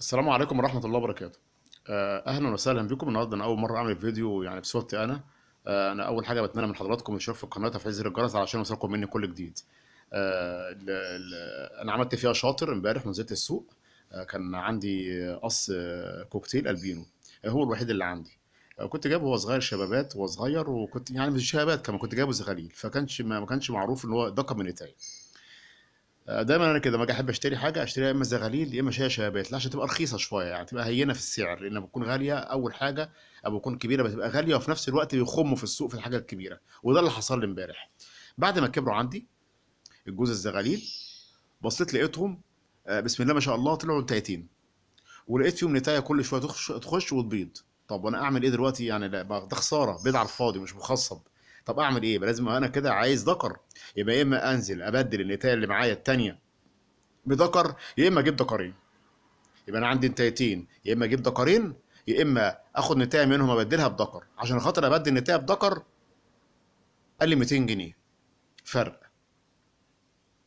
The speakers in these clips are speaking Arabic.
السلام عليكم ورحمة الله وبركاته آه، أهلا وسهلا بكم النهاردة أنا أول مرة أعمل فيديو يعني بصوتي أنا آه، أنا أول حاجة بتمنى من حضراتكم تشوفوا القناة وتفعيل زر الجرس علشان يوصلكم مني كل جديد آه، أنا عملت فيها شاطر امبارح ونزلت السوق كان عندي قص كوكتيل ألبينو هو الوحيد اللي عندي كنت جايبه هو صغير شبابات وهو صغير وكنت يعني مش شبابات كمان كنت جايبه زغاليل فكانش ما كانش معروف ان هو دقه من ايتين آه، دايما انا كده ما احب اشتري حاجه اشتريها يا اما زغاليل يا اما شاشه شبابات لا عشان تبقى رخيصه شويه يعني تبقى هينه في السعر لان لما غاليه اول حاجه او بتكون كبيره بتبقى غاليه وفي نفس الوقت بيخموا في السوق في الحاجه الكبيره وده اللي حصل لي امبارح بعد ما كبروا عندي الجوز الزغاليل بصيت لقيتهم آه، بسم الله ما شاء الله طلعوا تايتين ولقيت فيهم نتايه كل شويه تخش تخش وتبيض طب وانا اعمل ايه دلوقتي يعني ده خساره بيض على الفاضي مش مخصب طب اعمل ايه لازم انا كده عايز ذكر يبقى يا اما انزل ابدل النتايه اللي معايا الثانيه بذكر يا اما اجيب ذكرين يبقى انا عندي نتايتين يا اما اجيب ذكرين يا اما اخد نتايه منهم ابدلها بذكر عشان خاطر ابدل النتايه بذكر قال لي 200 جنيه فرق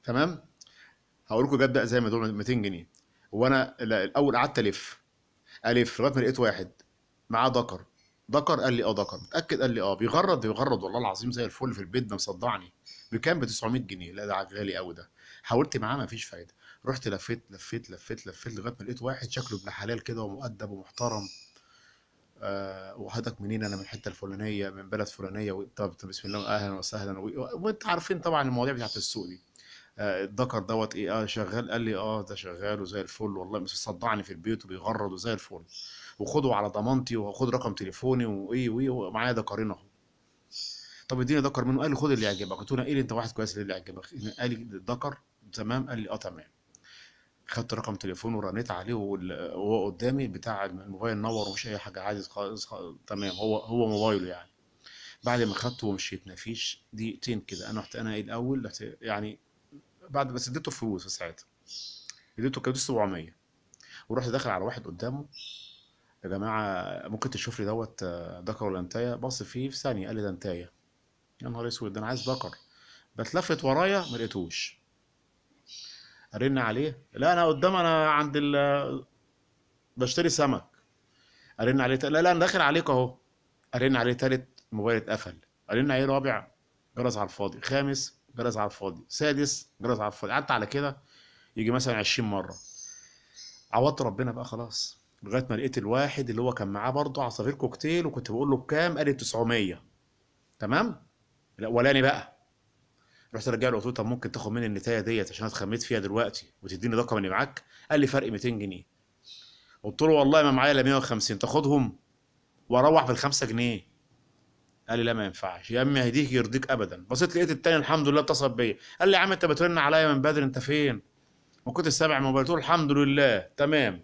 تمام هقول لكم جاب زي ما دول 200 جنيه وانا الاول قعدت الف الف لغايه ما لقيت واحد معاه ذكر ذكر قال لي اه ذكر متاكد قال لي اه بيغرد بيغرد والله العظيم زي الفل في البيت ده مصدعني بكام ب 900 جنيه لا ده غالي قوي ده حاولت معاه مفيش فايده رحت لفيت لفيت لفيت لفيت لغايه ما لقيت واحد شكله ابن حلال كده ومؤدب ومحترم أه وحضرتك منين انا من الحته الفلانيه من بلد فلانيه طب بسم الله اهلا وسهلا وانت عارفين طبعا المواضيع بتاعت السوق دي آه، الذكر آه دوت ايه اه شغال قال لي اه ده شغال وزي الفل والله مصدعني في البيت وبيغرد وزي الفل وخده على ضمانتي وخد رقم تليفوني وايه وايه ومعايا ده قرين اهو طب اديني دكر منه قال لي خد اللي يعجبك قلت له ايه اللي انت واحد كويس اللي يعجبك قال لي ذكر تمام قال لي اه تمام خدت رقم تليفونه ورنيت عليه وهو قدامي بتاع الموبايل نور ومش اي حاجه عادي خالص تمام هو هو موبايله يعني بعد ما خدته ومشيت مفيش دقيقتين كده انا رحت انا ايه الاول يعني بعد بس اديته فلوس ساعتها اديته كده 700 ورحت داخل على واحد قدامه يا جماعه ممكن تشوف لي دوت آه، ذكر ولا انتايه بص فيه في ثانيه قال لي ده انتايه يا نهار اسود ده انا عايز ذكر بتلفت ورايا ما لقيتوش ارن عليه لا انا قدام انا عند ال بشتري سمك ارن عليه لا لا انا داخل عليك اهو ارن عليه تالت موبايل اتقفل ارن عليه رابع جرس على الفاضي خامس جرس على الفاضي سادس جرس على الفاضي قعدت على كده يجي مثلا 20 مره عوضت ربنا بقى خلاص لغايه ما لقيت الواحد اللي هو كان معاه برضه عصافير كوكتيل وكنت بقول له بكام؟ قال لي 900 تمام؟ الاولاني بقى رحت رجع له قلت له طب ممكن تاخد مني النتايه ديت عشان اتخميت فيها دلوقتي وتديني الرقم اللي معاك؟ قال لي فرق 200 جنيه قلت له والله ما معايا الا 150 تاخدهم واروح بال 5 جنيه قال لي لا ما ينفعش يا امي هديك يرضيك ابدا بصيت لقيت التاني الحمد لله اتصل بيا قال لي يا عم انت بترن عليا من بدري انت فين؟ ما كنت سامع موبايل قلت له الحمد لله تمام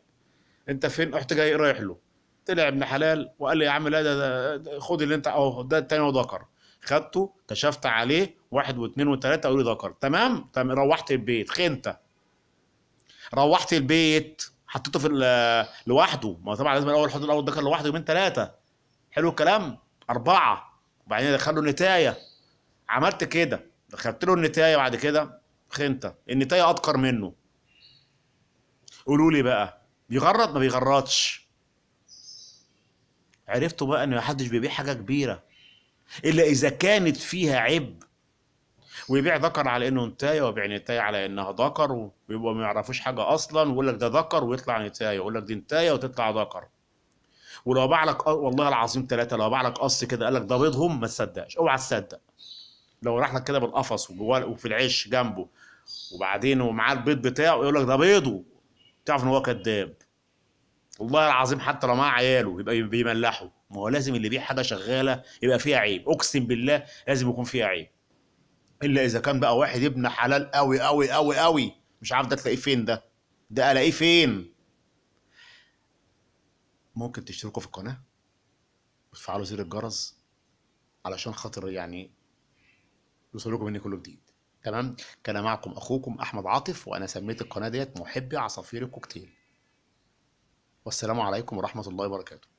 انت فين رحت جاي رايح له طلع ابن حلال وقال لي يا عم لا ده, ده خد اللي انت اهو ده التاني وذكر خدته كشفت عليه واحد واثنين وثلاثه قالوا لي ذكر تمام تمام روحت البيت خنته روحت البيت حطيته في لوحده ما طبعا لازم الاول حط الاول ذكر لوحده يومين ثلاثه حلو الكلام اربعه وبعدين دخل له النتايه عملت كده دخلت له النتايه بعد كده خنته النتايه اذكر منه قولوا لي بقى بيغرط ما بيغرطش عرفتوا بقى ان محدش بيبيع حاجه كبيره الا اذا كانت فيها عيب ويبيع ذكر على انه نتايه ويبيع نتايه على انها ذكر ويبقوا ما يعرفوش حاجه اصلا ويقول لك ده ذكر ويطلع نتايه ويقول لك دي نتايه وتطلع ذكر ولو باع لك والله العظيم ثلاثه لو باع لك قص كده قال لك ده بيضهم ما تصدقش اوعى تصدق لو راح لك كده بالقفص وفي العش جنبه وبعدين ومعاه البيض بتاعه يقول لك ده بيضه تعرف ان هو كذاب والله العظيم حتى لو معاه عياله يبقى بيملحه ما هو لازم اللي بيه حاجه شغاله يبقى فيها عيب اقسم بالله لازم يكون فيها عيب الا اذا كان بقى واحد ابن حلال قوي قوي قوي قوي مش عارف ده تلاقيه فين ده ده الاقيه فين ممكن تشتركوا في القناه وتفعلوا زر الجرس علشان خاطر يعني يوصلكم مني كله جديد تمام كان معكم اخوكم احمد عاطف وانا سميت القناه ديت محبي عصافير الكوكتيل والسلام عليكم ورحمه الله وبركاته